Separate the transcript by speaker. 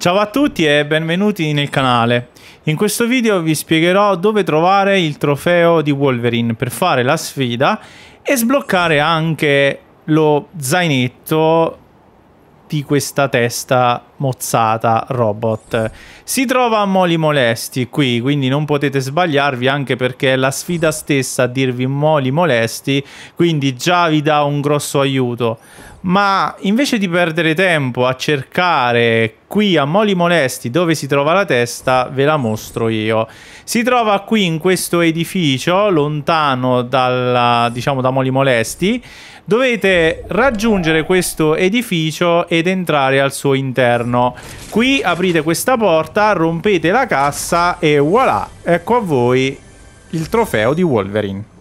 Speaker 1: Ciao a tutti e benvenuti nel canale. In questo video vi spiegherò dove trovare il trofeo di Wolverine per fare la sfida e sbloccare anche lo zainetto di questa testa mozzata robot. Si trova a Moli Molesti qui, quindi non potete sbagliarvi anche perché è la sfida stessa a dirvi Moli Molesti, quindi già vi dà un grosso aiuto ma invece di perdere tempo a cercare qui a Moli Molesti dove si trova la testa, ve la mostro io. Si trova qui in questo edificio, lontano dalla, diciamo, da Moli Molesti. Dovete raggiungere questo edificio ed entrare al suo interno. Qui aprite questa porta, rompete la cassa e voilà, ecco a voi il trofeo di Wolverine.